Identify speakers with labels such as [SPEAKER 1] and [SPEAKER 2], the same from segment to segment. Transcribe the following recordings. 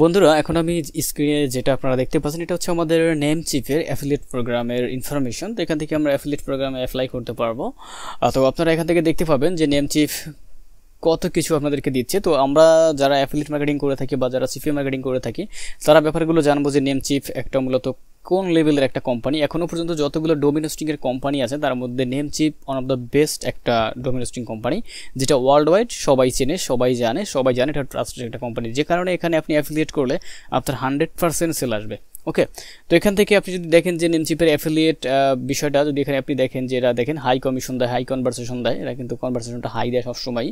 [SPEAKER 1] বন্ধুরা এখন আমি স্ক্রিনে যেটা আপনারা দেখতে পাচ্ছেন এটা হচ্ছে আমাদের নেম চিপের অ্যাফিলিয়েট প্রোগ্রামের ইনফরমেশন তো এখান থেকে আমরা অ্যাফিলিয়েট প্রোগ্রামে অ্যাপ্লাই করতে পারবো তো আপনারা এখান থেকে দেখতে পাবেন যে নেম চিফ কত কিছু আপনাদেরকে দিচ্ছে তো আমরা যারা অ্যাফিলিয়েট মার্কেটিং করে থাকি বা যারা সিফি মার্কেটিং করে থাকি তারা ব্যাপারগুলো জানবো যে নেম চিপ একটা মূলত কোন লেভেলের একটা কোম্পানি এখনও পর্যন্ত যতগুলো ডোমিনোস্টিংয়ের কোম্পানি আছে তার মধ্যে Namecheap one of the best একটা ডোমিনোস্টিং কোম্পানি যেটা ওয়ার্ল্ড ওয়াইড সবাই চেনে সবাই জানে সবাই জানে এটা ট্রাস্টেড একটা কোম্পানি যে কারণে এখানে আপনি অ্যাফিলিয়েট করলে আপনার হান্ড্রেড পার্সেন্ট সেল আসবে ওকে তো এখান থেকে আপনি যদি দেখেন যে নেমচিপের অ্যাফিলিয়েট বিষয়টা যদি এখানে আপনি দেখেন যে এরা দেখেন হাই কমিশন দেয় হাই কনভারসেশন দেয় এরা কিন্তু কনভারসেশনটা হাই দেয় সবসময়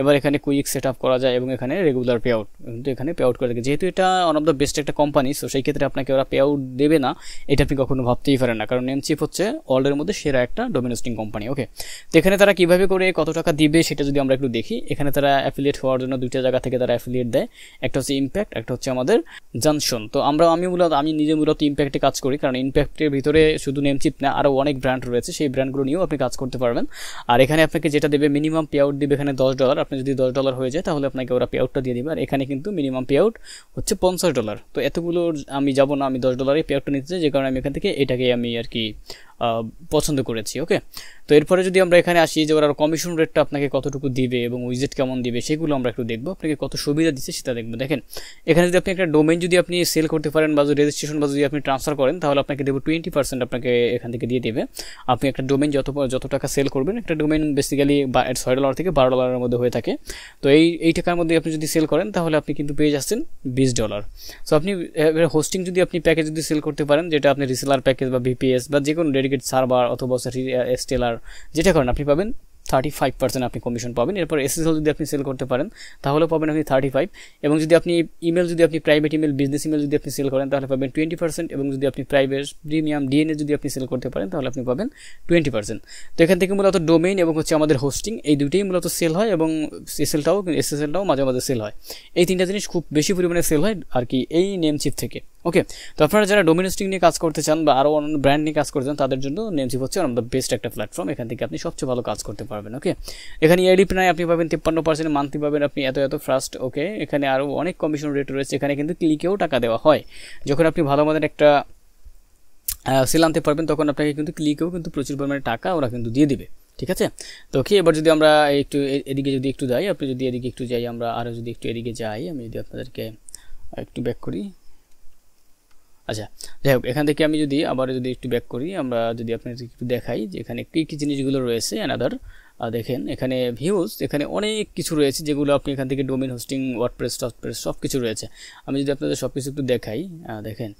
[SPEAKER 1] এবার এখানে কুইক সেট আপ করা যায় এবং এখানে রেগুলার পে আউট কিন্তু এখানে পে আউট করে থাকে যেহেতু এটা ওয়ান অফ দ্য বেস্ট একটা কোম্পানি সো সেই ক্ষেত্রে আপনাকে ওরা পে আউট দেবে না এটা আপনি কখনো ভাবতেই পারেন না কারণ নেমচিপ হচ্ছে ওয়ার্ল্ডের মধ্যে সেরা একটা ডোমিনেস্টিং কোম্পানি ওকে তো এখানে তারা কীভাবে করে কত টাকা দিবে সেটা যদি আমরা একটু দেখি এখানে তারা অ্যাফিলিয়েট হওয়ার জন্য দুইটা জায়গা থেকে তারা অ্যাফিলিয়েট দেয় একটা হচ্ছে ইম্প্যাক্ট একটা হচ্ছে আমাদের জানশন তো আমরা আমি মূলত আমি নিজে মূলত ইম্প্যাক্টে কাজ করি কারণ ইম্প্যাক্টের ভিতরে শুধু নেমচিপ না আরও অনেক ব্র্যান্ড রয়েছে সেই ব্র্যান্ডগুলো নিয়েও আপনি কাজ করতে পারবেন আর এখানে আপনাকে যেটা দেবে মিনিমাম পে আউট দেবে এখানে দশ ডলার আপনি যদি দশ ডলার হয়ে যায় তাহলে আপনাকে ওরা পে আউটটা দিয়ে দেবে আর এখানে কিন্তু মিনিমাম পে আউট হচ্ছে পঞ্চাশ ডলার তো এতগুলো আমি যাব না আমি দশ ডলারই পে আউটটা নিতে চাই যে কারণে আমি এখান থেকে এটাকে আমি আর কি পছন্দ করেছি ওকে তো এরপরে যদি আমরা এখানে আসি যে ওরা কমিশন রেটটা আপনাকে কতটুকু দিবে এবং উইজেট কেমন দিবে সেগুলো আমরা একটু দেখবো আপনাকে কত সুবিধা দিচ্ছে সেটা দেখবো দেখেন এখানে যদি আপনি একটা ডোমেন যদি আপনি সেল করতে পারেন বা রেজিস্ট্রেশন রেজিস্ট্রেশন বা যদি আপনি ট্রান্সফার করেন তাহলে আপনাকে দেবো টোয়েন্টি পার্সেন্ট আপনাকে এখান থেকে দিয়ে দেবে আপনি একটা ডোমেন যত যত টাকা সেল করবেন একটা ডোমেন বেসিক্যালি ছয় ডলার থেকে বারো ডলারের মধ্যে হয়ে থাকে তো এই এই টাকার মধ্যে আপনি যদি সেল করেন তাহলে আপনি কিন্তু পেয়ে যাচ্ছেন বিশ ডলার সো আপনি হোস্টিং যদি আপনি প্যাকেজ যদি সেল করতে পারেন যেটা আপনি রিসেলার প্যাকেজ বা ভিপিএস বা যে কোনো ডেডিকেট সার্ভার অথবা স্টেলার যেটা করেন আপনি পাবেন থার্টি ফাইভ পার্সেন্ট আপনি কমিশন পাবেন এরপর এসএসএল যদি আপনি সেল করতে পারেন তাহলে পাবেন আপনি থার্টি ফাইভ এবং যদি আপনি ইমেল যদি আপনি প্রাইভেট ইমেল বিজনেস ইমেল যদি আপনি সেল করেন তাহলে পাবেন টোয়েন্টি পার্সেন্ট এবং যদি আপনি প্রাইভেট প্রিমিয়াম ডিএনএ যদি আপনি সেল করতে পারেন তাহলে আপনি পাবেন টোয়েন্টি পার্সেন্ট তো এখান থেকে মূলত ডোমেইন এবং হচ্ছে আমাদের হোস্টিং এই দুটিই মূলত সেল হয় এবং এসএলটাও এসএসএলটাও মাঝে মাঝে সেল হয় এই তিনটা জিনিস খুব বেশি পরিমাণে সেল হয় আর কি এই নেমচিপ থেকে ওকে তো আপনারা যারা ডোমিনোস্টিং নিয়ে কাজ করতে চান বা আরও অন্যান্য ব্র্যান্ড নিয়ে কাজ করতে চান তাদের জন্য নেমসিপ হচ্ছে অন দ্য বেস্ট একটা প্ল্যাটফর্ম এখান থেকে আপনি সবচেয়ে ভালো কাজ করতে পারবেন ওকে এখানে ইয়ারলি প্রায় আপনি পাবেন তিপ্পান্ন পার্সেন্ট মান্থলি পাবেন আপনি এত এত ফার্স্ট ওকে এখানে আরও অনেক কমিশন রেট রয়েছে এখানে কিন্তু ক্লিকেও টাকা দেওয়া হয় যখন আপনি ভালো মতন একটা সেল আনতে পারবেন তখন আপনাকে কিন্তু ক্লিকেও কিন্তু প্রচুর পরিমাণে টাকা ওরা কিন্তু দিয়ে দিবে ঠিক আছে তো কি এবার যদি আমরা একটু এদিকে যদি একটু যাই আপনি যদি এদিকে একটু যাই আমরা আরও যদি একটু এদিকে যাই আমি যদি আপনাদেরকে একটু ব্যাক করি আচ্ছা যাই হোক এখান থেকে আমি যদি আবার যদি একটু ব্যাক করি আমরা যদি আপনাদের একটু দেখাই যে এখানে কী কী জিনিসগুলো রয়েছে অ্যানাদার দেখেন এখানে ভিউজ এখানে অনেক কিছু রয়েছে যেগুলো আপনি এখান থেকে ডোমিন হোস্টিং ওয়ার্ডপ্রেস টপপ্রেস সব কিছু রয়েছে আমি যদি আপনাদের সব কিছু একটু দেখাই দেখেন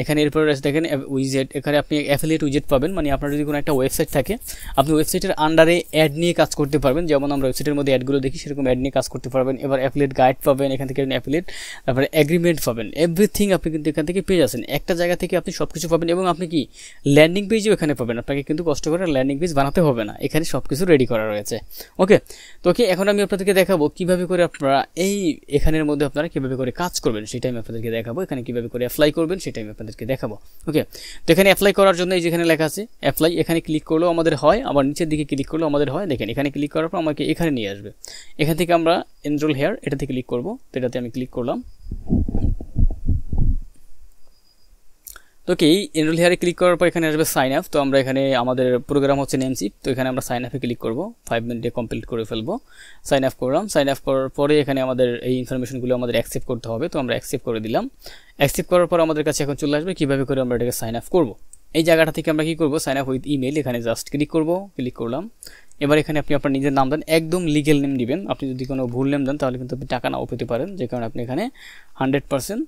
[SPEAKER 1] এখানে এরপরে রয়েছে দেখেন উইজেট এখানে আপনি অ্যাফিলিয়েট উইজেট পাবেন মানে আপনার যদি কোনো একটা ওয়েবসাইট থাকে আপনি ওয়েবসাইটের আন্ডারে অ্যাড নিয়ে কাজ করতে পারবেন যেমন আমরা ওয়েবসাইটের মধ্যে অ্যাডগুলো দেখি সেরকম অ্যাড নিয়ে কাজ করতে পারবেন এবার অ্যাফিলিয়েট গাইড পাবেন এখান থেকে অ্যাফিলিয়েট তারপরে অ্যাগ্রিমেন্ট পাবেন এভরিথিং আপনি কিন্তু এখান থেকে পেয়ে যাচ্ছেন একটা জায়গা থেকে আপনি সব কিছু পাবেন এবং আপনি কি ল্যান্ডিং পেজও এখানে পাবেন আপনাকে কিন্তু কষ্ট করে ল্যান্ডিং পেজ বানাতে হবে না এখানে সব কিছু রেডি করা করা রয়েছে ওকে তো ওকে এখন আমি আপনাদেরকে দেখাবো কিভাবে করে আপনারা এই এখানের মধ্যে আপনারা কিভাবে করে কাজ করবেন সেটা আমি আপনাদেরকে দেখাবো এখানে কিভাবে করে অ্যাপ্লাই করবেন সেটা আমি আপনাদেরকে দেখাবো ওকে তো এখানে অ্যাপ্লাই করার জন্য এই যেখানে লেখা আছে অ্যাপ্লাই এখানে ক্লিক করলেও আমাদের হয় আবার নিচের দিকে ক্লিক করলেও আমাদের হয় দেখেন এখানে ক্লিক করার পর আমাকে এখানে নিয়ে আসবে এখান থেকে আমরা এনরোল হেয়ার এটাতে ক্লিক করবো তো এটাতে আমি ক্লিক করলাম তো কি এনরোল হেয়ারে ক্লিক করার পর এখানে আসবে সাইন আপ তো আমরা এখানে আমাদের প্রোগ্রাম হচ্ছে নেমসি তো এখানে আমরা সাইন আপে ক্লিক করব ফাইভ মিনিটে কমপ্লিট করে ফেলবো সাইন আপ করলাম সাইন আপ করার পরে এখানে আমাদের এই ইনফরমেশনগুলো আমাদের অ্যাকসেপ্ট করতে হবে তো আমরা অ্যাকসেপ্ট করে দিলাম অ্যাকসেপ্ট করার পর আমাদের কাছে এখন চলে আসবে কীভাবে করে আমরা এটাকে সাইন আপ করবো এই জায়গাটা থেকে আমরা কি করব সাইন আপ উইথ ইমেল এখানে জাস্ট ক্লিক করব ক্লিক করলাম এবার এখানে আপনি আপনার নিজের নাম দেন একদম লিগেল নেম দিবেন আপনি যদি কোনো ভুল নেম দেন তাহলে কিন্তু আপনি টাকা নাও পেতে পারেন যে কারণে আপনি এখানে হান্ড্রেড পার্সেন্ট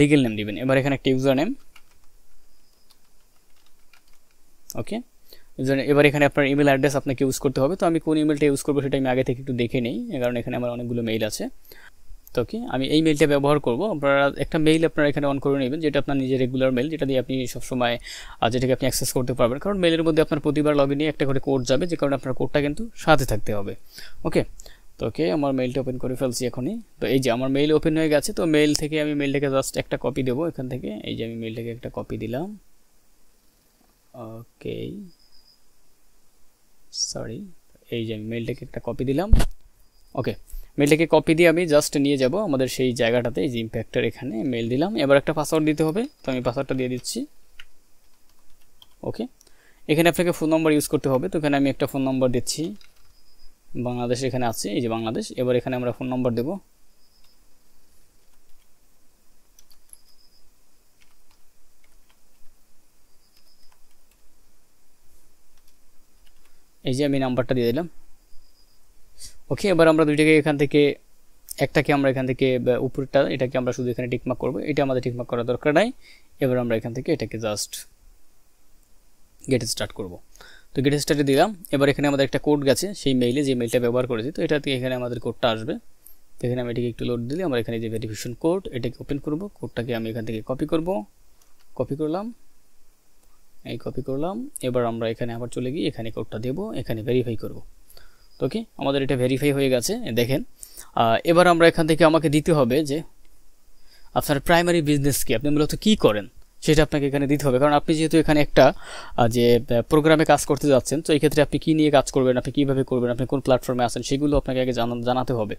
[SPEAKER 1] লিগেল নেম দিবেন এবার এখানে একটা ইউজার নেম ওকে এবার এখানে আপনার ইমেল অ্যাড্রেস আপনাকে ইউজ করতে হবে তো আমি কোন ইমেলটা ইউজ করবো সেটা আমি আগে থেকে একটু দেখে নিই কারণ এখানে আমার অনেকগুলো মেইল আছে তো কি আমি এই মেইলটা ব্যবহার করব আপনারা একটা মেইল আপনারা এখানে অন করে নেবেন যেটা আপনার নিজের রেগুলার মেইল যেটা দিয়ে আপনি সবসময় যেটাকে আপনি অ্যাক্সেস করতে পারবেন কারণ মেইলের মধ্যে আপনার প্রতিবার লগ ইনে একটা করে কোড যাবে যে কারণে আপনার কোডটা কিন্তু সাথে থাকতে হবে ওকে তো ওকে আমার মেইলটা ওপেন করে ফেলছি এখনই তো এই যে আমার মেইল ওপেন হয়ে গেছে তো মেইল থেকে আমি মেইলটাকে জাস্ট একটা কপি দেবো এখান থেকে এই যে আমি মেইলটাকে একটা কপি দিলাম ওকে সরি এই যে আমি মেলটাকে একটা কপি দিলাম ওকে মেলটাকে কপি দিয়ে আমি জাস্ট নিয়ে যাব আমাদের সেই জায়গাটাতে এই যে ইম্প্যাক্টের এখানে মেল দিলাম এবার একটা পাসওয়ার্ড দিতে হবে তো আমি পাসওয়ার্ডটা দিয়ে দিচ্ছি ওকে এখানে আপনাকে ফোন নম্বর ইউজ করতে হবে তো এখানে আমি একটা ফোন নম্বর দিচ্ছি বাংলাদেশ এখানে আছে এই যে বাংলাদেশ এবার এখানে আমরা ফোন নম্বর দেবো এই যে আমি নাম্বারটা দিয়ে দিলাম ওকে এবার আমরা দুইটাকে এখান থেকে একটাকে আমরা এখান থেকে উপরটা এটাকে আমরা শুধু এখানে টিকমার্ক করব এটা আমাদের টিকমাক করার দরকার নাই এবার আমরা এখান থেকে এটাকে জাস্ট গেট স্টার্ট করব তো গেট স্টার্টে দিলাম এবার এখানে আমাদের একটা কোড গেছে সেই মেইলে যে মেইলটা ব্যবহার করেছি তো এটা থেকে এখানে আমাদের কোডটা আসবে তো এখানে আমি এটাকে একটু লোড দিলে আমরা এখানে যে ভেরিফিকেশন কোড এটাকে ওপেন করব কোডটাকে আমি এখান থেকে কপি করব কপি করলাম এই কপি করলাম এবার আমরা এখানে আবার চলে গিয়ে এখানে কোডটা দেব এখানে ভেরিফাই করব ওকে আমাদের এটা ভেরিফাই হয়ে গেছে দেখেন এবার আমরা এখান থেকে আমাকে দিতে হবে যে আপনার প্রাইমারি বিজনেস কি আপনি মূলত কি করেন সেটা আপনাকে এখানে দিতে হবে কারণ আপনি যেহেতু এখানে একটা যে প্রোগ্রামে কাজ করতে যাচ্ছেন তো এই ক্ষেত্রে আপনি কী নিয়ে কাজ করবেন আপনি কীভাবে করবেন আপনি কোন প্ল্যাটফর্মে আছেন সেগুলো আপনাকে আগে জানাতে হবে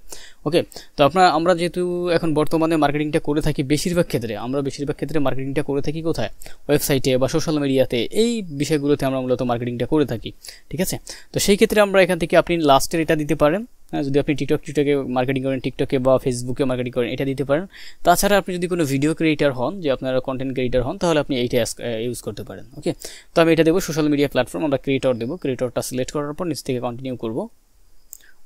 [SPEAKER 1] ওকে তো আপনার আমরা যেহেতু এখন বর্তমানে মার্কেটিংটা করে থাকি বেশিরভাগ ক্ষেত্রে আমরা বেশিরভাগ ক্ষেত্রে মার্কেটিংটা করে থাকি কোথায় ওয়েবসাইটে বা সোশ্যাল মিডিয়াতে এই বিষয়গুলোতে আমরা মূলত মার্কেটিংটা করে থাকি ঠিক আছে তো সেই ক্ষেত্রে আমরা এখান থেকে আপনি লাস্টের এটা দিতে পারেন হ্যাঁ যদি আপনি টিকটক টিকটকে মার্কেটিং করেন টিকটকে বা ফেসবুকে মার্কেটিং করেন এটা দিতে পারেন তাছাড়া আপনি যদি কোনো ভিডিও ক্রিয়েটার হন যে আপনারা কন্টেন্ট ক্রিয়েটার হন তাহলে আপনি এইটা ইউজ করতে পারেন ওকে তো আমি এটা দেবো সোশ্যাল মিডিয়া প্ল্যাটফর্ম আমরা ক্রিয়েটর দেবো ক্রিয়েটরটা সিলেক্ট করার পর নিচ থেকে কন্টিনিউ করব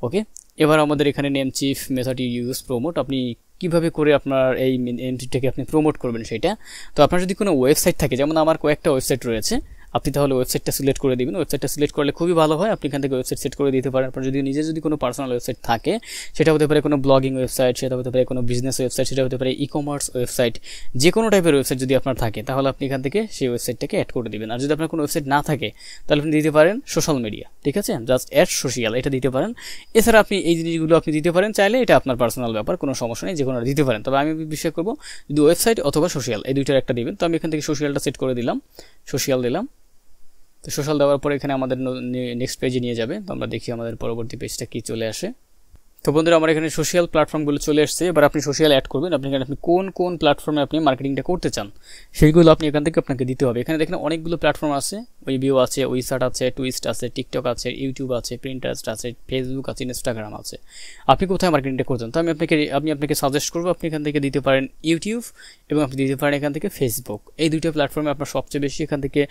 [SPEAKER 1] ওকে এবার আমাদের এখানে name chief method use promote আপনি কিভাবে করে আপনার এই এন্ট্রিটাকে আপনি প্রমোট করবেন সেটা তো আপনার যদি কোনো ওয়েবসাইট থাকে যেমন আমার কয়েকটা ওয়েবসাইট রয়েছে আপনি তাহলে ওয়েবসাইটটা সিলেক্ট করে দেবেন ওয়েবসাইটটা সিলেক্ট করলে খুবই ভালো হয় আপনি এখান থেকে ওয়েবসাইট সেট করে দিতে পারেন আপনার যদি নিজে যদি কোনো পার্সোনাল ওয়েবসাইট থাকে সেটা হতে পারে কোনো ব্লগিং ওয়েবসাইট সেটা হতে পারে কোনো বিজনেস ওয়েবসাইট সেটা হতে পারে ই কমার্স ওয়েবসাইট যে কোনো টাইপের ওয়েবসাইট যদি আপনার থাকে তাহলে আপনি এখান থেকে সেই ওয়েবসাইটটাকে অ্যাড করে দেবেন আর যদি আপনার কোনো ওয়েবসাইট না থাকে তাহলে আপনি দিতে পারেন সোশ্যাল মিডিয়া ঠিক আছে জাস্ট অ্যাড সোশিয়াল এটা দিতে পারেন এছাড়া আপনি এই জিনিসগুলো আপনি দিতে পারেন চাইলে এটা আপনার পার্সোনাল ব্যাপার কোনো সমস্যা নেই যে কোনো দিতে পারেন তবে আমি বিশ্বাস করবো যদি ওয়েবসাইট অথবা সোশ্যাল এই দুইটার একটা দিবেন তো আমি এখান থেকে সোশ্যালটা সেট করে দিলাম সোশ্যাল দিলাম তো সোশ্যাল দেওয়ার পরে এখানে আমাদের নেক্সট পেজে নিয়ে যাবে তো আমরা দেখি আমাদের পরবর্তী পেজটা কি চলে আসে তো বন্ধুরা আমার এখানে সোশ্যাল প্ল্যাটফর্মগুলো চলে এসছে এবার আপনি সোশ্যাল অ্যাড করবেন আপনি এখানে আপনি কোন কোন প্ল্যাটফর্মে আপনি মার্কেটিংটা করতে চান সেইগুলো আপনি এখান থেকে আপনাকে দিতে হবে এখানে দেখেন অনেকগুলো প্ল্যাটফর্ম আছে ওই আছে উইসাট আছে টুইস্ট আছে টিকটক আছে ইউটিউব আছে প্রিন্টারেস্ট আছে ফেসবুক আছে ইনস্টাগ্রাম আছে আপনি কোথায় মার্কেটিংটা করতেন তো আমি আপনাকে আমি আপনাকে সাজেস্ট করবো আপনি এখান থেকে দিতে পারেন ইউটিউব এবং আপনি দিতে পারেন এখান থেকে ফেসবুক এই দুইটা প্ল্যাটফর্মে আপনার সবচেয়ে বেশি এখান থেকে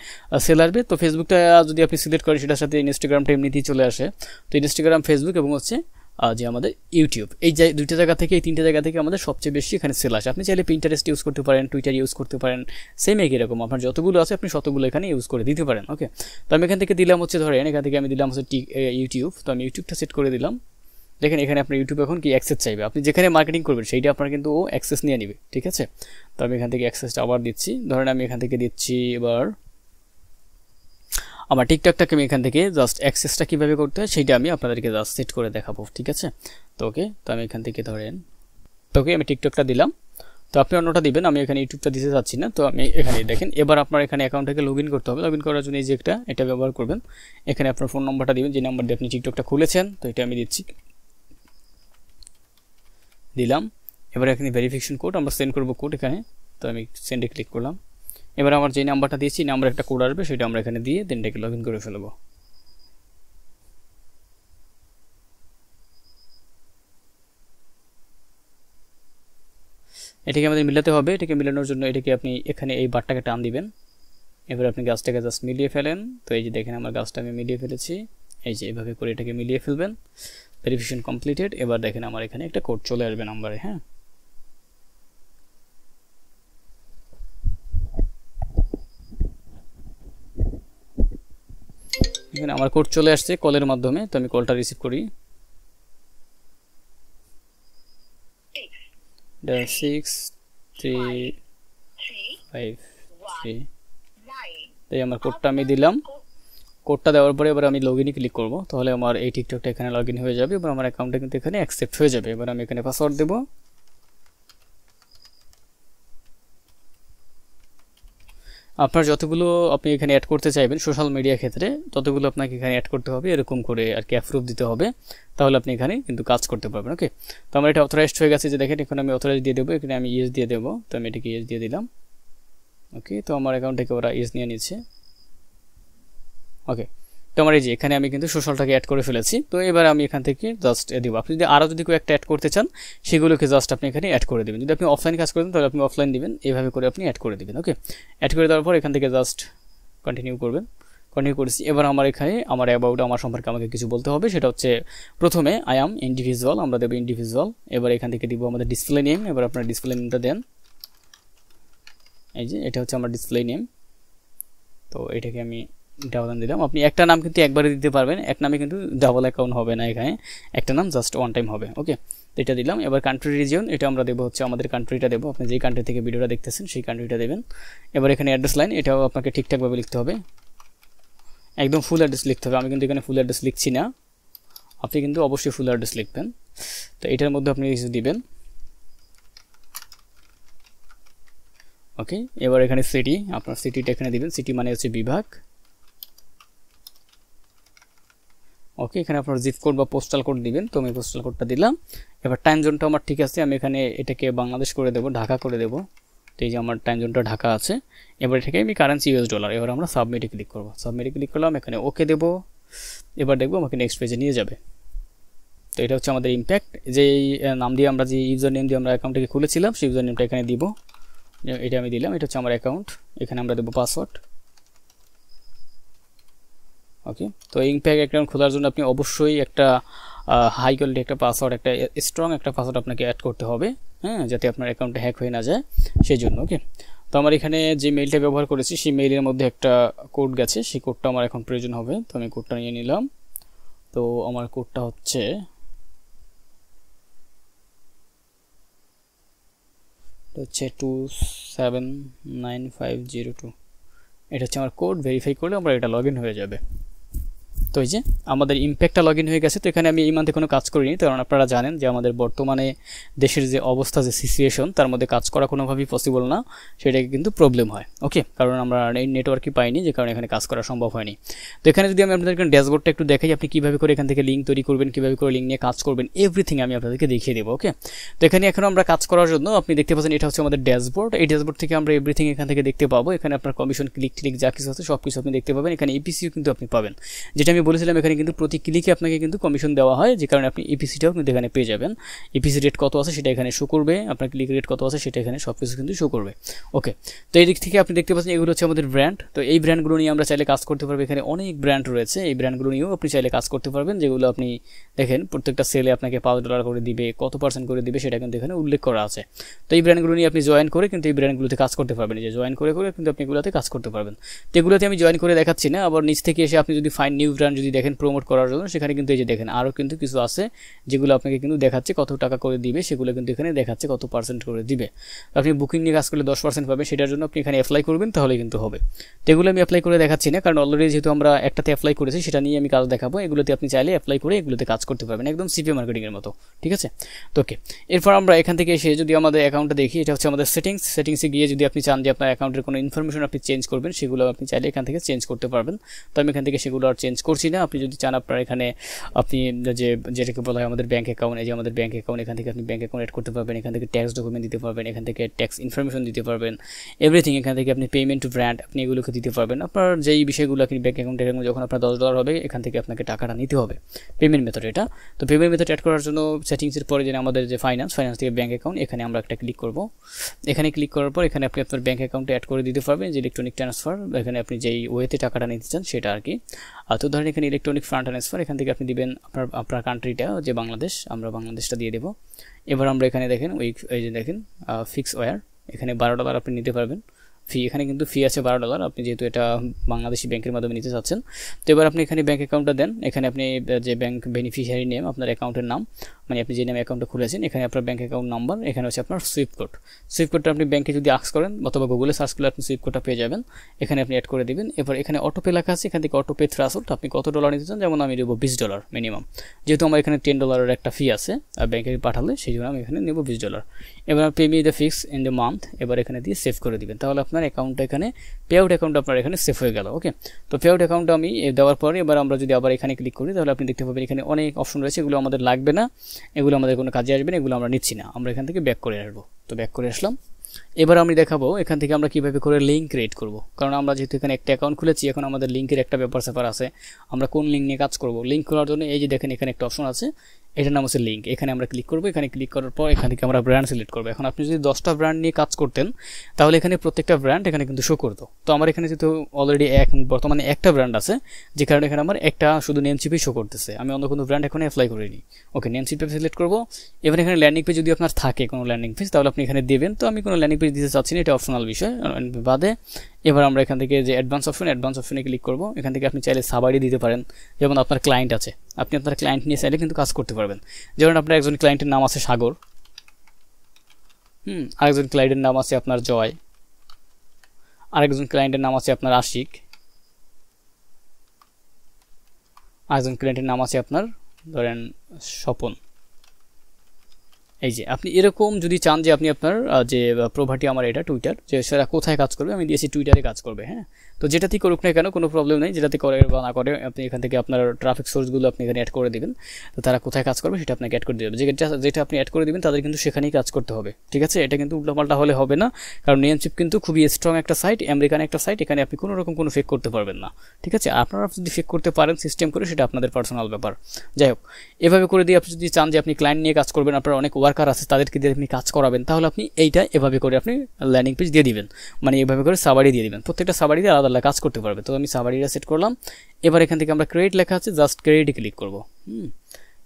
[SPEAKER 1] সেল আসবে তো ফেসবুকটা যদি আপনি সিলেক্ট করেন সেটার সাথে ইনস্টাগ্রামটা এমনিতেই চলে আসে তো ইনস্টাগ্রাম ফেসবুক এবং হচ্ছে যে আমাদের ইউটিউব এই যে দুইটা জায়গা থেকে এই তিনটে জায়গা থেকে আমাদের সবচেয়ে বেশি এখানে সেল আছে আপনি চাইলে পিন্টারেস্ট ইউজ করতে পারেন টুইটার ইউজ করতে পারেন সেম একই রকম আপনার যতগুলো আছে আপনি শতগুলো এখানে ইউজ করে দিতে পারেন ওকে তো আমি এখান থেকে দিলাম হচ্ছে ধরেন এখান থেকে আমি দিলাম হচ্ছে ইউটিউব তো আমি ইউটিউবটা সেট করে দিলাম দেখেন এখানে আপনার ইউটিউব এখন কি অ্যাক্সেস চাইবে আপনি যেখানে মার্কেটিং করবেন সেইটা আপনার কিন্তু ও অ্যাক্সেস নিয়ে নিবে ঠিক আছে তো আমি এখান থেকে অ্যাক্সেসটা আবার দিচ্ছি ধরেন আমি এখান থেকে দিচ্ছি এবার আমার টিকটকটাকে আমি এখান থেকে জাস্ট অ্যাক্সেসটা কীভাবে করতে হয় সেটা আমি আপনাদেরকে জাস্ট সেট করে দেখাবো ঠিক আছে তো ওকে তো আমি এখান থেকে ধরেন তো ওকে আমি টিকটকটা দিলাম তো আপনি অন্যটা দিবেন আমি এখানে ইউটিউবটা দিতে চাচ্ছি না তো আমি এখানে দেখেন এবার আপনার এখানে অ্যাকাউন্টটাকে লগ ইন করতে হবে লগ ইন করার জন্য এই যে একটা এটা ব্যবহার করবেন এখানে আপনার ফোন নম্বরটা দিবেন যে নাম্বার দিয়ে আপনি টিকটকটা খুলেছেন তো এটা আমি দিচ্ছি দিলাম এবার এখানে ভেরিফিকেশন কোড আমরা সেন্ড করবো কোড এখানে তো আমি সেন্ডে ক্লিক করলাম এবার আমার যে নাম্বারটা দিয়েছি নাম্বার একটা কোড আসবে সেটা আমরা এখানে দিয়ে দেন লগ লগ করে ফেলব এটাকে আমাদের মিলাতে হবে এটাকে মিলানোর জন্য এটাকে আপনি এখানে এই বারটাকে টান দিবেন এবার আপনি গাছটাকে জাস্ট মিলিয়ে ফেলেন তো এই যে দেখেন আমার গাছটা আমি মিলিয়ে ফেলেছি এই যে এভাবে করে এটাকে মিলিয়ে ফেলবেন ভেরিফিকেশন কমপ্লিটেড এবার দেখেন আমার এখানে একটা কোড চলে আসবে নাম্বারে হ্যাঁ এখানে আমার কোড চলে আসছে কলের মাধ্যমে তো আমি কলটা রিসিভ করি সিক্স থ্রি ফাইভ থ্রি তাই আমার কোডটা আমি দিলাম কোডটা দেওয়ার পরে এবার আমি লগ ইনে ক্লিক করবো তাহলে আমার এই টিকটকটা এখানে লগ ইন হয়ে যাবে এবার আমার অ্যাকাউন্টটা কিন্তু এখানে অ্যাকসেপ্ট হয়ে যাবে এবার আমি এখানে পাসওয়ার্ড দেবো আপনার যতগুলো আপনি এখানে অ্যাড করতে চাইবেন সোশ্যাল মিডিয়া ক্ষেত্রে ততগুলো আপনাকে এখানে অ্যাড করতে হবে এরকম করে আর কি অ্যাপ্রুভ দিতে হবে তাহলে আপনি এখানে কিন্তু কাজ করতে পারবেন ওকে তো আমার এটা অথরাইজড হয়ে গেছে যে দেখেন এখন আমি অথরাইজ দিয়ে দেবো এখানে আমি ইয়েস দিয়ে দেবো তো আমি এটাকে ইয়েস দিয়ে দিলাম ওকে তো আমার অ্যাকাউন্ট থেকে ওরা ইয়েস নিয়ে নিচ্ছে ওকে তো আমার এই যে এখানে আমি কিন্তু সোশ্যালটাকে অ্যাড করে ফেলেছি তো এবার আমি এখান থেকে জাস্ট দেবো আপনি যদি আরও যদি একটা অ্যাড করতে চান সেগুলোকে জাস্ট আপনি এখানে অ্যাড করে দেবেন যদি আপনি অফলাইন কাজ করেন তাহলে আপনি অফলাইন দিবেন এভাবে করে আপনি অ্যাড করে দেবেন ওকে অ্যাড করে দেওয়ার পর এখান থেকে জাস্ট কন্টিনিউ করবেন কন্টিনিউ করেছি এবার আমার এখানে আমার অ্যাবাউট আমার সম্পর্কে আমাকে কিছু বলতে হবে সেটা হচ্ছে প্রথমে আই অ্যাম ইন্ডিভিজুয়াল আমরা দেবো ইন্ডিভিজুয়াল এবার এখান থেকে দিব আমাদের ডিসপ্লে নেম এবার আপনার ডিসপ্লে নেমটা দেন এই যে এটা হচ্ছে আমার ডিসপ্লে নেম তো এটাকে আমি ডাবলান দিলাম আপনি একটা নাম কিন্তু একবারে দিতে পারবেন এক নামে কিন্তু ডাবল অ্যাকাউন্ট হবে না এখানে একটা নাম জাস্ট ওয়ান টাইম হবে ওকে তো এটা দিলাম এবার কান্ট্রি রিজিয়ন এটা আমরা দেবো হচ্ছে আমাদের কান্ট্রিটা দেবো আপনি যেই কান্ট্রি থেকে ভিডিওটা দেখতেছেন সেই কান্ট্রিটা দেবেন এবার এখানে অ্যাড্রেস লাইন এটাও আপনাকে ঠিকঠাকভাবে লিখতে হবে একদম ফুল অ্যাড্রেস লিখতে হবে আমি কিন্তু এখানে ফুল অ্যাড্রেস লিখছি না আপনি কিন্তু অবশ্যই ফুল অ্যাড্রেস লিখবেন তো এটার মধ্যে আপনি কিছু দিবেন ওকে এবার এখানে সিটি আপনার সিটিটা এখানে দিবেন সিটি মানে হচ্ছে বিভাগ ওকে এখানে আপনার জিপ কোড বা পোস্টাল কোড দিবেন তো আমি পোস্টাল কোডটা দিলাম এবার টাইম জোনটা আমার ঠিক আছে আমি এখানে এটাকে বাংলাদেশ করে দেবো ঢাকা করে দেবো তো এই যে আমার টাইম জোনটা ঢাকা আছে এবার এটাকে আমি কারেন্সি ইউএস ডলার এবার আমরা সাবমিটে ক্লিক করবো সাবমিটে ক্লিক করলাম এখানে ওকে দেব এবার দেখবো আমাকে নেক্সট পেজে নিয়ে যাবে তো এটা হচ্ছে আমাদের ইম্প্যাক্ট যে নাম দিয়ে আমরা যে ইউজার নেম দিয়ে আমরা অ্যাকাউন্টটাকে খুলেছিলাম সেই ইউজার নেমটা এখানে দিব এটা আমি দিলাম এটা হচ্ছে আমার অ্যাকাউন্ট এখানে আমরা দেবো পাসওয়ার্ড ওকে তো ইম্প্যাক্ট অ্যাকাউন্ট খোলার জন্য আপনি অবশ্যই একটা হাই কোয়ালিটি একটা পাসওয়ার্ড একটা স্ট্রং একটা পাসওয়ার্ড আপনাকে অ্যাড করতে হবে হ্যাঁ যাতে আপনার অ্যাকাউন্টে হ্যাক হয়ে না যায় সেই জন্য ওকে তো আমার এখানে যে মেইলটা ব্যবহার করেছি সেই মেইলের মধ্যে একটা কোড গেছে সেই কোডটা আমার এখন প্রয়োজন হবে তো আমি কোডটা নিয়ে নিলাম তো আমার কোডটা হচ্ছে হচ্ছে two seven nine five zero two এটা হচ্ছে আমার কোড ভেরিফাই করলে আমার এটা লগ হয়ে যাবে তো এই যে আমাদের ইম্প্যাক্টটা লগ ইন হয়ে গেছে তো এখানে আমি এই মান্থে কোনো কাজ করিনি কারণ আপনারা জানেন যে আমাদের বর্তমানে দেশের যে অবস্থা যে সিচুয়েশন তার মধ্যে কাজ করা কোনোভাবেই পসিবল না সেটাকে কিন্তু প্রবলেম হয় ওকে কারণ আমরা এই নেটওয়ার্কই পাইনি যে কারণে এখানে কাজ করা সম্ভব হয়নি তো এখানে যদি আমি আপনাদেরকে ড্যাশবোর্ডটা একটু দেখাই আপনি কীভাবে করে এখান থেকে লিঙ্ক তৈরি করবেন কীভাবে করে লিঙ্ক নিয়ে কাজ করবেন এভরিথিং আমি আপনাদেরকে দেখিয়ে দেবো ওকে তো এখানে এখন আমরা কাজ করার জন্য আপনি দেখতে পাচ্ছেন এটা হচ্ছে আমাদের ড্যাশবোর্ড এই ড্যাশবোর্ড থেকে আমরা এভরিথিং এখান থেকে দেখতে পাবো এখানে আপনার কমিশন ক্লিক ক্লিক যা কিছু আছে সব কিছু আপনি দেখতে পাবেন এখানে এপিসিও কিন্তু আপনি পাবেন যেটা আমি বলেছিলাম এখানে কিন্তু প্রতি ক্লিকে আপনাকে কিন্তু কমিশন দেওয়া হয় যে কারণে আপনি ইপিসিটাও e কিন্তু এখানে পেয়ে যাবেন ইপিসি e রেট কত আছে সেটা এখানে শো করবে আপনার ক্লিক রেট কত আছে সেটা এখানে সব কিছু কিন্তু শো করবে ওকে তো এই দিক থেকে আপনি দেখতে পাচ্ছেন এগুলো হচ্ছে আমাদের ব্র্যান্ড তো এই ব্র্যান্ডগুলো নিয়ে আমরা চাইলে কাজ করতে পারবো এখানে অনেক ব্র্যান্ড রয়েছে এই ব্র্যান্ডগুলো নিয়েও আপনি চাইলে কাজ করতে পারবেন যেগুলো আপনি দেখেন প্রত্যেকটা সেলে আপনাকে পাঁচ ডলার করে দিবে কত পার্সেন্ট করে দিবে সেটা কিন্তু এখানে উল্লেখ করা আছে তো এই ব্র্যান্ডগুলো নিয়ে আপনি জয়েন করে কিন্তু এই ব্র্যান্ডগুলোতে কাজ করতে পারবেন যে জয়েন করে করে কিন্তু আপনি এগুলোতে কাজ করতে পারবেন তো এগুলোতে আমি জয়েন করে দেখাচ্ছি না আবার নিচ থেকে এসে আপনি যদি ফাইন নিউ ব্র্যান্ড যদি দেখেন প্রমোট করার জন্য সেখানে কিন্তু এই যে দেখেন আরও কিন্তু কিছু আছে যেগুলো আপনাকে কিন্তু দেখাচ্ছে কত টাকা করে দিবে সেগুলো কিন্তু এখানে দেখাচ্ছে কত পার্সেন্ট করে দিবে আপনি বুকিং নিয়ে কাজ করলে দশ পার্সেন্ট পাবেন সেটার জন্য আপনি এখানে অ্যাপ্লাই করবেন তাহলে কিন্তু হবে তো এগুলো আমি অ্যাপ্লাই করে দেখাচ্ছি না কারণ অলরেডি যেহেতু আমরা একটাতে অ্যাপ্লাই করেছি সেটা নিয়ে আমি কাজ দেখাবো এগুলোতে আপনি চাইলে অ্যাপ্লাই করে এগুলোতে কাজ করতে পারবেন একদম সিপি মার্কেটিংয়ের মতো ঠিক আছে তো ওকে এরপর আমরা এখান থেকে এসে যদি আমাদের অ্যাকাউন্টটা দেখি এটা হচ্ছে আমাদের সেটিংস সেটিংসে গিয়ে যদি আপনি চান যে আপনার অ্যাকাউন্টের কোনো ইনফরমেশন আপনি চেঞ্জ করবেন সেগুলো আপনি চাইলে এখান থেকে চেঞ্জ করতে পারবেন তো আমি এখান থেকে সেগুলো আর চেঞ্জ করছি বলছি না আপনি যদি চান আপনার এখানে আপনি যে যেটাকে বলা হয় আমাদের ব্যাঙ্ক অ্যাকাউন্ট এই যে আমাদের ব্যাঙ্ক অ্যাকাউন্ট এখান থেকে আপনি ব্যাঙ্ক অ্যাকাউন্ট অ্যাড করতে পারবেন এখান থেকে ট্যাক্স ডকুমেন্ট দিতে পারবেন এখান থেকে ট্যাক্স ইনফরমেশন দিতে পারবেন এভরিথিং এখান থেকে আপনি পেমেন্ট টু ব্র্যান্ড আপনি এগুলোকে দিতে পারবেন আপনার যেই বিষয়গুলো আপনি ব্যাঙ্ক অ্যাকাউন্ট যখন আপনার দশ ডলার হবে এখান থেকে আপনাকে টাকাটা নিতে হবে পেমেন্ট মেথড এটা তো পেমেন্ট মেথড অ্যাড করার জন্য সেটিংসের পরে যে আমাদের যে ফাইন্যান্স ফাইন্যান্স থেকে ব্যাঙ্ক অ্যাকাউন্ট এখানে আমরা একটা ক্লিক করব এখানে ক্লিক করার পর এখানে আপনি আপনার ব্যাঙ্ক অ্যাকাউন্টে অ্যাড করে দিতে পারবেন যে ইলেকট্রনিক ট্রান্সফার এখানে আপনি যেই ওয়েতে টাকাটা নিতে চান সেটা আর কি তো ধরেন ধরেন এখানে ইলেকট্রনিক ফান্ড ট্রান্সফার এখান থেকে আপনি দিবেন আপনার আপনার কান্ট্রিটা যে বাংলাদেশ আমরা বাংলাদেশটা দিয়ে দেবো এবার আমরা এখানে দেখেন ওই এই যে দেখেন ফিক্স ওয়ার এখানে বারো ডলার আপনি নিতে পারবেন ফি এখানে কিন্তু ফি আছে বারো ডলার আপনি যেহেতু এটা বাংলাদেশি ব্যাংকের মাধ্যমে নিতে চাচ্ছেন তো এবার আপনি এখানে ব্যাঙ্ক অ্যাকাউন্টটা দেন এখানে আপনি যে ব্যাঙ্ক বেনিফিশিয়ারি নেম আপনার অ্যাকাউন্টের নাম মানে আপনি যে নামে অ্যাকাউন্টটা খুলেছেন এখানে আপনার ব্যাঙ্ক অ্যাকাউন্ট নাম্বার এখানে হচ্ছে আপনার সুইপ কোড সুইপ কোডটা আপনি ব্যাঙ্কে যদি আক্স করেন অথবা গুগলে সার্চ করলে আপনি সুইপ কোডটা পেয়ে যাবেন এখানে আপনি অ্যাড করে দেবেন এবার এখানে অটোপে লেখা আছে এখান থেকে অটোপে থ্রাসল্ট আপনি কত ডলার নিতে চান যেমন আমি নেব বিশ ডলার মিনিমাম যেহেতু আমার এখানে টেন ডলারের একটা ফি আছে ব্যাঙ্কে পাঠালে সেই জন্য আমি এখানে নেব বিশ ডলার এবার pay me the fix in the month এবার এখানে দিয়ে সেভ করে দিবেন তাহলে আপনার অ্যাকাউন্টটা এখানে পে আউট অ্যাকাউন্ট আপনার এখানে সেভ হয়ে গেল ওকে তো পে আউট অ্যাকাউন্ট আমি দেওয়ার পরে এবার আমরা যদি আবার এখানে ক্লিক করি তাহলে আপনি দেখতে পাবেন এখানে অনেক অপশন রয়েছে এগুলো আমাদের লাগবে না এগুলো আমাদের কোনো কাজে আসবে না এগুলো আমরা নিচ্ছি না আমরা এখান থেকে ব্যাক করে আসবো তো ব্যাক করে আসলাম এবার আমি দেখাবো এখান থেকে আমরা কিভাবে করে লিঙ্ক ক্রিয়েট করব কারণ আমরা যেহেতু এখানে একটা অ্যাকাউন্ট খুলেছি এখন আমাদের লিঙ্কের একটা ব্যাপার স্যাপার আছে আমরা কোন লিঙ্ক নিয়ে কাজ করব লিঙ্ক করার জন্য এই যে দেখেন এখানে একটা অপশন আছে এটার নাম হচ্ছে লিঙ্ক এখানে আমরা ক্লিক করবো এখানে ক্লিক করার পর এখান থেকে আমরা ব্র্যান্ড সিলেক্ট করবো এখন আপনি যদি দশটা ব্র্যান্ড নিয়ে কাজ করতেন তাহলে এখানে প্রত্যেকটা ব্র্যান্ড এখানে কিন্তু শো করতো তো আমার এখানে যেহেতু অলরেডি এক বর্তমানে একটা ব্র্যান্ড আছে যে কারণে এখানে আমার একটা শুধু নেমচিপি শো করতেছে আমি অন্য কোনো ব্র্যান্ড এখন অ্যাপ্লাই করিনি ওকে নেমচিপি সিলেক্ট করবো এবার এখানে ল্যান্ডিং পেজ যদি আপনার থাকে কোনো ল্যান্ডিং পেজ তাহলে আপনি এখানে দেবেন তো আমি কোনো ল্যান্ডিং কপি দিতে চাচ্ছি না এটা অপশনাল বিষয় বাদে এবার আমরা এখান থেকে যে অ্যাডভান্স অপশন অ্যাডভান্স অপশনে ক্লিক করব এখান থেকে আপনি চাইলে সাবাইডি দিতে পারেন যেমন আপনার ক্লায়েন্ট আছে আপনি আপনার ক্লায়েন্ট নিয়ে চাইলে কিন্তু কাজ করতে পারবেন যেমন আপনার একজন ক্লায়েন্টের নাম আছে সাগর হুম আরেকজন ক্লায়েন্টের নাম আছে আপনার জয় আরেকজন ক্লায়েন্টের নাম আছে আপনার আশিক আরেকজন ক্লায়েন্টের নাম আছে আপনার ধরেন স্বপন এই যে আপনি এরকম যদি চান যে আপনি আপনার যে প্রভার্টি আমার এটা টুইটার যে সেটা কোথায় কাজ করবে আমি দিয়েছি টুইটারে কাজ করবে হ্যাঁ তো যেটাতেই করুক না কেন কোনো প্রবলেম নেই যেটাতে করে বা না করে আপনি এখান থেকে আপনার ট্রাফিক সোর্সগুলো আপনি এখানে অ্যাড করে দেবেন তো তারা কোথায় কাজ করবে সেটা আপনাকে অ্যাড করে দেবে যেটা যেটা আপনি অ্যাড করে দেবেন তাদের কিন্তু সেখানেই কাজ করতে হবে ঠিক আছে এটা কিন্তু উল্টাপাল্টা হলে হবে না কারণ নেমচিপ কিন্তু খুবই স্ট্রং একটা সাইট আমেরিকান একটা সাইট এখানে আপনি কোনো রকম কোনো ফেক করতে পারবেন না ঠিক আছে আপনারা যদি ফেক করতে পারেন সিস্টেম করে সেটা আপনাদের পার্সোনাল ব্যাপার যাই হোক এভাবে করে দিয়ে আপনি যদি চান যে আপনি ক্লায়েন্ট নিয়ে কাজ করবেন আপনার অনেক ওয়ার্কার আছে তাদেরকে দিয়ে আপনি কাজ করাবেন তাহলে আপনি এইটা এভাবে করে আপনি ল্যান্ডিং পেজ দিয়ে দিবেন মানে এভাবে করে সাবারি দিয়ে দিবেন প্রত্যেকটা সাবারি দিয়ে আলাদা আলাদা কাজ করতে পারবে তো আমি সাবারিটা সেট করলাম এবার এখান থেকে আমরা ক্রেডিট লেখা আছে জাস্ট ক্রেডিট ক্লিক করবো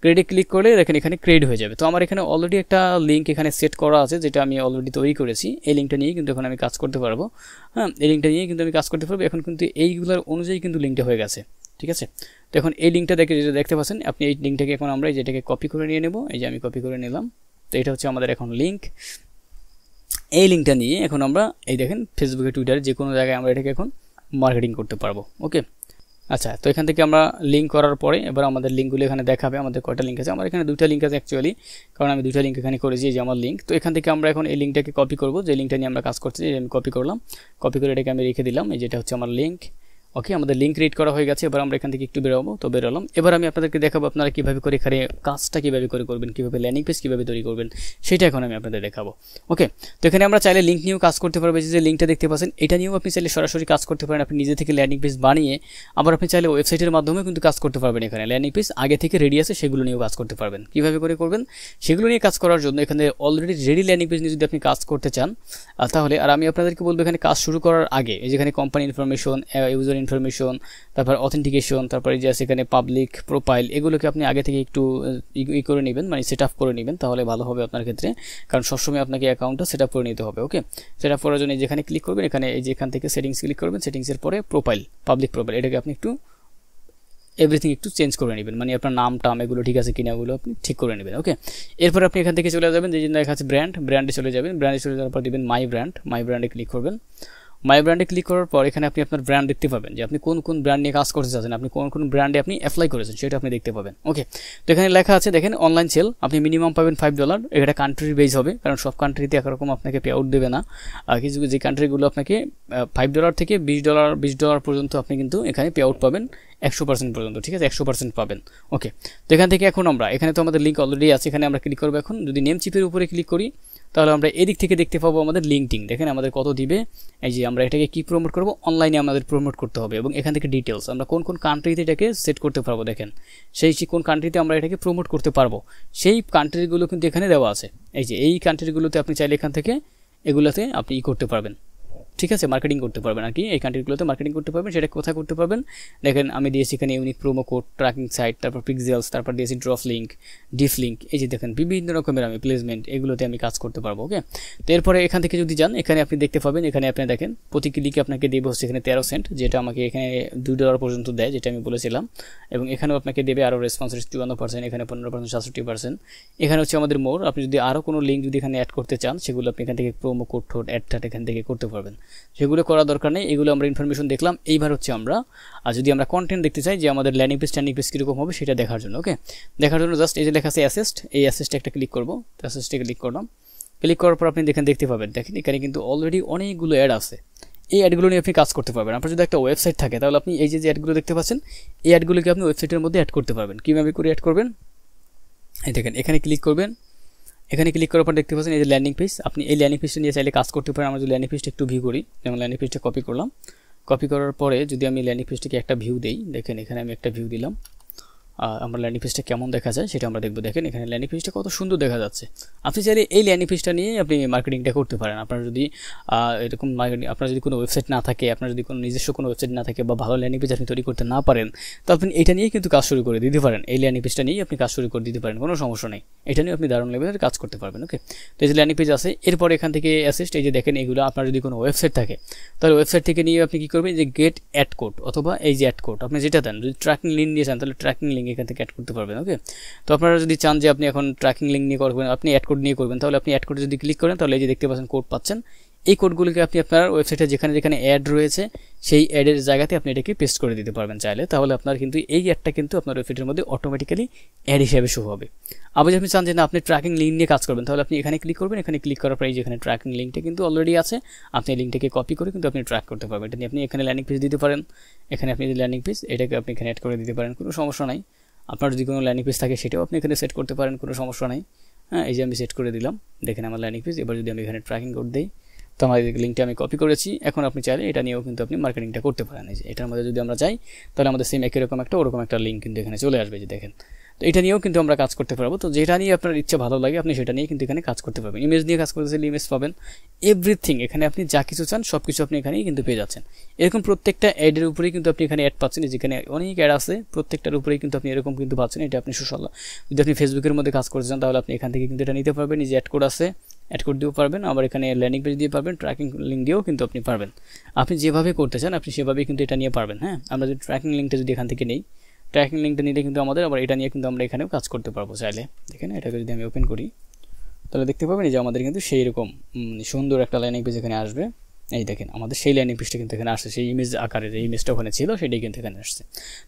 [SPEAKER 1] ক্রেডিট ক্লিক করলে দেখেন এখানে ক্রেডিট হয়ে যাবে তো আমার এখানে অলরেডি একটা লিঙ্ক এখানে সেট করা আছে যেটা আমি অলরেডি তৈরি করেছি এই লিঙ্কটা নিয়ে কিন্তু এখন আমি কাজ করতে পারবো হ্যাঁ এই লিঙ্কটা নিয়ে কিন্তু আমি কাজ করতে পারবো এখন কিন্তু এইগুলোর অনুযায়ী কিন্তু লিঙ্কটা হয়ে গেছে ঠিক আছে তো এখন এই লিঙ্কটা দেখে যেটা দেখতে পাচ্ছেন আপনি এই লিঙ্কটাকে এখন আমরা যেটাকে কপি করে নিয়ে নেব এই যে আমি কপি করে নিলাম তো এটা হচ্ছে আমাদের এখন লিঙ্ক এই লিঙ্কটা নিয়ে এখন আমরা এই দেখেন ফেসবুকে টুইটারে যে কোনো জায়গায় আমরা এটাকে এখন মার্কেটিং করতে পারবো ওকে আচ্ছা তো এখান থেকে আমরা লিঙ্ক করার পরে এবার আমাদের লিঙ্কগুলো এখানে দেখাবে আমাদের কয়টা লিঙ্ক আছে আমার এখানে দুইটা লিঙ্ক আছে অ্যাকচুয়ালি কারণ আমি দুইটা লিঙ্ক এখানে করেছি যে আমার লিঙ্ক তো এখান থেকে আমরা এখন এই লিঙ্কটাকে কপি করব যে লিঙ্কটা নিয়ে আমরা কাজ করছি আমি কপি করলাম কপি করে এটাকে আমি রেখে দিলাম এই যেটা হচ্ছে আমার লিঙ্ক ওকে আমাদের লিঙ্ক রিড করা হয়ে গেছে এবার আমরা এখান থেকে একটু বেরোবো তো বেরোলাম এবার আমি আপনাদেরকে দেখাবো আপনারা কীভাবে করে এখানে কাজটা কীভাবে করে করবেন কীভাবে ল্যান্ডিং পেজ কীভাবে তৈরি করবেন সেটা এখন আমি আপনাদের দেখাবো ওকে তো এখানে আমরা চাইলে লিঙ্ক নিয়েও কাজ করতে পারবো যে লিঙ্কটা দেখতে পাচ্ছেন এটা নিয়েও আপনি চাইলে সরাসরি কাজ করতে পারেন আপনি নিজে থেকে ল্যান্ডিং পেজ বানিয়ে আবার আপনি চাইলে ওয়েবসাইটের মাধ্যমেও কিন্তু কাজ করতে পারবেন এখানে ল্যান্ডিং পেজ আগে থেকে রেডি আছে সেগুলো নিয়েও কাজ করতে পারবেন কীভাবে করে করবেন সেগুলো নিয়ে কাজ করার জন্য এখানে অলরেডি রেডি ল্যান্ডিং পেজ নিয়ে যদি আপনি কাজ করতে চান তাহলে আর আমি আপনাদেরকে বলবো এখানে কাজ শুরু করার আগে যেখানে কোম্পানি ইনফরমেশন ইউজার ইনফরমেশন তারপর অথেন্টিকেশন তারপরে যে আছে পাবলিক প্রোফাইল এগুলোকে আপনি আগে থেকে একটু ই করে নেবেন মানে সেট আপ করে নেবেন তাহলে ভালো হবে আপনার ক্ষেত্রে কারণ সবসময় আপনাকে অ্যাকাউন্টটা সেট আপ করে নিতে হবে ওকে সেট আপ করার জন্য যেখানে ক্লিক করবেন এখানে এই যেখান থেকে সেটিংস ক্লিক করবেন সেটিংসের পরে প্রোফাইল পাবলিক প্রোফাইল এটাকে আপনি একটু এভরিথিং একটু চেঞ্জ করে নেবেন মানে আপনার নাম টাম এগুলো ঠিক আছে কিনা ওগুলো আপনি ঠিক করে নেবেন ওকে এরপর আপনি এখান থেকে চলে যাবেন যে দেখা আছে ব্র্যান্ড ব্র্যান্ডে চলে যাবেন ব্র্যান্ডে চলে যাওয়ার পর দেবেন মাই ব্র্যান্ড মাই ব্র্যান্ডে ক্লিক করবেন মাই ব্র্যান্ডে ক্লিক করার পর এখানে আপনি আপনার ব্র্যান্ড দেখতে পাবেন যে আপনি কোন কোন ব্র্যান্ড নিয়ে কাজ করতে চাচ্ছেন আপনি কোন কোন ব্র্যান্ডে আপনি অ্যাপ্লাই করেছেন সেটা আপনি দেখতে পাবেন ওকে তো এখানে লেখা আছে দেখেন অনলাইন সেল আপনি মিনিমাম পাবেন ফাইভ ডলার এটা কান্ট্রি বেস হবে কারণ সব কান্ট্রিতে একরকম আপনাকে পে আউট দেবে না কিছু যে কান্ট্রিগুলো আপনাকে ফাইভ ডলার থেকে বিশ ডলার বিশ ডলার পর্যন্ত আপনি কিন্তু এখানে পে আউট পাবেন একশো পার্সেন্ট পর্যন্ত ঠিক আছে একশো পার্সেন্ট পাবেন ওকে তো এখান থেকে এখন আমরা এখানে তো আমাদের লিঙ্ক অলরেডি আছে এখানে আমরা ক্লিক করবো এখন যদি নেম চিপের উপরে ক্লিক করি তাহলে আমরা এদিক থেকে দেখতে পাবো আমাদের লিঙ্কটিং দেখেন আমাদের কত দিবে এই যে আমরা এটাকে কি প্রমোট করব অনলাইনে আমাদের প্রমোট করতে হবে এবং এখান থেকে ডিটেলস আমরা কোন কোন কান্ট্রিতে এটাকে সেট করতে পারবো দেখেন সেই কোন কান্ট্রিতে আমরা এটাকে প্রমোট করতে পারবো সেই কান্ট্রিগুলো কিন্তু এখানে দেওয়া আছে এই যে এই কান্ট্রিগুলোতে আপনি চাইলে এখান থেকে এগুলোতে আপনি ই করতে পারবেন ঠিক আছে মার্কেটিং করতে পারবেন আর কি এই কান্ট্রিগুলোতে মার্কেটিং করতে পারবেন সেটা কোথায় করতে পারবেন দেখেন আমি দিয়েছি এখানে unique promo code tracking site তারপর পিক্সেলস তারপর দিয়েছি ড্রফ লিঙ্ক ডিফ লিঙ্ক এই যে দেখেন বিভিন্ন রকমের আমি প্লেসমেন্ট এগুলোতে আমি কাজ করতে পারবো ওকে তো এরপরে এখান থেকে যদি যান এখানে আপনি দেখতে পাবেন এখানে আপনি দেখেন প্রতি ক্লিকে আপনাকে দেবে হচ্ছে এখানে তেরো সেন্ট যেটা আমাকে এখানে দুই ডলার পর্যন্ত দেয় যেটা আমি বলেছিলাম এবং এখানেও আপনাকে দেবে আরও রেসপন্স রেট চুয়ান্ন পার্সেন্ট এখানে পনেরো পার্সেন্ট সাতষট্টি পার্সেন্ট এখানে হচ্ছে আমাদের মোর আপনি যদি আরও কোনো লিঙ্ক যদি এখানে অ্যাড করতে চান সেগুলো আপনি এখান থেকে প্রোমো কোড ঠোড অ্যাড টাট এখান থেকে করতে পারবেন সেগুলো করা দরকার নেই এগুলো আমরা ইনফরমেশন দেখলাম এইবার হচ্ছে আমরা আর যদি আমরা কন্টেন্ট দেখতে চাই যে আমাদের ল্যান্ডিং পেজ ট্যান্ডিং পেজ কীরকম হবে সেটা দেখার জন্য ওকে দেখার জন্য জাস্ট এই যে লেখা আছে অ্যাসেস্ট এই অ্যাসেস্টে একটা ক্লিক করবো অ্যাসেস্টে ক্লিক করলাম ক্লিক করার পর আপনি দেখেন দেখতে পাবেন দেখেন এখানে কিন্তু অলরেডি অনেকগুলো অ্যাড আছে এই অ্যাডগুলো নিয়ে আপনি কাজ করতে পারবেন আপনার যদি একটা ওয়েবসাইট থাকে তাহলে আপনি এই যে যে অ্যাডগুলো দেখতে পাচ্ছেন এই অ্যাডগুলোকে আপনি ওয়েবসাইটের মধ্যে অ্যাড করতে পারবেন কীভাবে করে অ্যাড করবেন এই দেখেন এখানে ক্লিক করবেন এখানে ক্লিক করার পর দেখতে পাচ্ছেন এই যে ল্যান্ডিং পেজ আপনি এই ল্যান্ডিং পেজটা নিয়ে চাইলে কাজ করতে পারেন আমরা যদি ল্যান্ডিং পেজটা একটু ভিউ করি যেমন ল্যান্ডিং পেজটা কপি করলাম কপি করার পরে যদি আমি ল্যান্ডিং পেজটিকে একটা ভিউ দিই দেখেন এখানে আমি একটা ভিউ দিলাম আমরা ল্যান্ডিং পেজটা কেমন দেখা যায় সেটা আমরা দেখবো দেখেন এখানে ল্যান্ডিং পেজটা কত সুন্দর দেখা যাচ্ছে আপনি চাইলে এই ল্যান্ডিং পেজটা নিয়ে আপনি মার্কেটিংটা করতে পারেন আপনার যদি এরকম মার্কেটিং আপনার যদি কোনো ওয়েবসাইট না থাকে আপনার যদি কোনো নিজস্ব কোনো ওয়েবসাইট না থাকে বা ভালো ল্যান্ডিং পেজ আপনি তৈরি করতে না পারেন তো আপনি এটা নিয়ে কিন্তু কাজ শুরু করে দিতে পারেন এই ল্যান্ডিং পেজটা নিয়ে আপনি কাজ শুরু করে দিতে পারেন কোনো সমস্যা নেই এটা নিয়ে আপনি দারুণ লেভেলের কাজ করতে পারবেন ওকে তো এই যে ল্যান্ডিং পেজ আছে এরপর এখান থেকে অ্যাসিস্ট এই যে দেখেন এগুলো আপনার যদি কোনো ওয়েবসাইট থাকে তাহলে ওয়েবসাইট থেকে নিয়ে আপনি কী করবেন যে গেট অ্যাড কোড অথবা এই যে অ্যাড কোড আপনি যেটা দেন যদি ট্র্যাকিং লিঙ্ক দিয়ে চান তাহলে ট্র্যাকিং লিঙ্ক এখান থেকে অ্যাড করতে পারবেন ওকে তো আপনারা যদি চান যে আপনি এখন ট্র্যাকিং লিঙ্ক নিয়ে করবেন আপনি অ্যাড কোড নিয়ে করবেন তাহলে আপনি অ্যাড কোডে যদি ক্লিক করেন তাহলে এই যে দেখতে পাচ্ছেন কোড পাচ্ছেন এই কোডগুলিকে আপনি আপনার ওয়েবসাইটে যেখানে যেখানে অ্যাড রয়েছে সেই অ্যাডের জায়গাতে আপনি এটাকে পেস্ট করে দিতে পারবেন চাইলে তাহলে আপনার কিন্তু এই অ্যাডটা কিন্তু আপনার ওয়েবসাইটের মধ্যে অটোমেটিক্যালি অ্যাড হিসাবে শো হবে আবার আপনি চান যে না আপনি ট্র্যাকিং লিঙ্ক নিয়ে কাজ করবেন তাহলে আপনি এখানে ক্লিক করবেন এখানে ক্লিক করার পরে যেখানে ট্র্যাকিং লিঙ্কটা কিন্তু অলরেডি আছে আপনি লিঙ্কটাকে কপি করে কিন্তু আপনি ট্র্যাক করতে পারবেন এটা নিয়ে আপনি এখানে ল্যান্ডিং পেজ দিতে পারেন এখানে আপনি যদি ল্যান্ডিং পেজ এটাকে আপনি এখানে অ্যাড করে দিতে পারেন কোনো সমস্যা নাই আপনার যদি কোনো ল্যান্ডিং পেজ থাকে সেটাও আপনি এখানে সেট করতে পারেন কোনো সমস্যা নেই হ্যাঁ এই যে আমি সেট করে দিলাম দেখেন আমার ল্যান্ডিং পেজ এবার যদি আমি এখানে ট্র্যাকিং কোড দিই তো আমার লিঙ্কটা আমি কপি করেছি এখন আপনি চাইলে এটা নিয়েও কিন্তু আপনি মার্কেটিংটা করতে পারেন এই যে এটার মধ্যে যদি আমরা চাই তাহলে আমাদের সেম একই রকম একটা ওরকম একটা লিঙ্ক কিন্তু এখানে চলে আসবে যে দেখেন তো এটা নিয়েও কিন্তু আমরা কাজ করতে পারবো তো যেটা নিয়ে আপনার ইচ্ছা ভালো লাগে আপনি সেটা নিয়ে কিন্তু এখানে কাজ করতে পারবেন ইমেজ নিয়ে কাজ করতে ইমেজ পাবেন এভরিথিং এখানে আপনি যা কিছু চান সব কিছু আপনি এখানেই কিন্তু পেয়ে যাচ্ছেন এরকম প্রত্যেকটা অ্যাডের উপরেই কিন্তু আপনি এখানে অ্যাড পাচ্ছেন যেখানে অনেক অ্যাড আছে প্রত্যেকটার উপরেই কিন্তু আপনি এরকম কিন্তু পাচ্ছেন এটা আপনি সোশ্যাল যদি আপনি ফেসবুকের মধ্যে কাজ করতে চান তাহলে আপনি এখান থেকে কিন্তু এটা নিতে পারবেন নিজে অ্যাড কোড আছে অ্যাড করে দিয়েও পারবেন আবার এখানে ল্যান্ডিং পেজ দিয়ে পারবেন ট্র্যাকিং লিঙ্ক দিয়েও কিন্তু আপনি পারবেন আপনি যেভাবে করতে চান আপনি সেভাবেই কিন্তু এটা নিয়ে পারবেন হ্যাঁ আমরা যদি ট্র্যাকিং লিঙ্কটা যদি এখান থেকে নেই ট্র্যাকিং লিঙ্কটা নিলে কিন্তু আমাদের আবার এটা নিয়ে কিন্তু আমরা এখানেও কাজ করতে পারবো চাইলে দেখেন এটাকে যদি আমি ওপেন করি তাহলে দেখতে পাবেন যে আমাদের কিন্তু সেই রকম সুন্দর একটা লাইনিং পেজ এখানে আসবে এই দেখেন আমাদের সেই লাইনিং পেজটা কিন্তু এখানে আসছে সেই ইমেজ আকারের এই ইমেজটা ওখানে ছিল সেটাই কিন্তু এখানে আসছে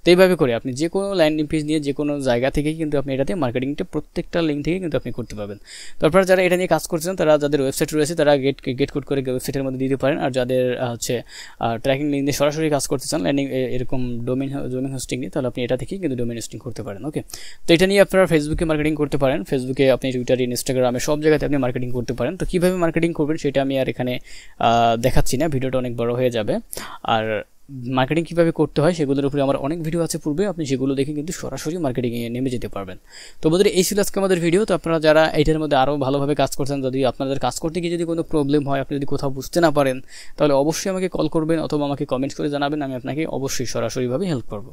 [SPEAKER 1] তো এইভাবে করে আপনি যে কোনো লাইনিং পেজ নিয়ে যে কোনো জায়গা থেকে কিন্তু আপনি এটাতে মার্কেটিংটা প্রত্যেকটা লিঙ্ক থেকে কিন্তু আপনি করতে পারবেন তারপর যারা এটা নিয়ে কাজ করছেন তারা যাদের ওয়েবসাইট রয়েছে তারা গেট গেট কোড করে ওয়েবসাইটের মধ্যে দিতে পারেন আর যাদের হচ্ছে ট্র্যাকিং লিঙ্ক দিয়ে সরাসরি কাজ করতে চান লাইনিং এরকম ডোমেন ডোমেন হোস্টিং নিয়ে তাহলে আপনি এটা থেকেই কিন্তু ডোমেন হোস্টিং করতে পারেন ওকে তো এটা নিয়ে আপনারা ফেসবুকে মার্কেটিং করতে পারেন ফেসবুকে আপনি টুইটারে ইনস্টাগ্রামে সব জায়গাতে আপনি মার্কেটিং করতে পারেন তো কীভাবে মার্কেটিং করবেন সেটা আমি আর এখানে দেখাচ্ছি না ভিডিওটা অনেক বড় হয়ে যাবে আর মার্কেটিং কীভাবে করতে হয় সেগুলোর উপরে আমার অনেক ভিডিও আছে পূর্বে আপনি সেগুলো দেখে কিন্তু সরাসরি মার্কেটিংয়ে নেমে যেতে পারবেন তো বন্ধুরা এই ছিল আজকে আমাদের ভিডিও তো আপনারা যারা এটার মধ্যে আরও ভালোভাবে কাজ করছেন যদি আপনাদের কাজ করতে গিয়ে যদি কোনো প্রবলেম হয় আপনি যদি কোথাও বুঝতে না পারেন তাহলে অবশ্যই আমাকে কল করবেন অথবা আমাকে কমেন্ট করে জানাবেন আমি আপনাকে অবশ্যই সরাসরিভাবে হেল্প করবো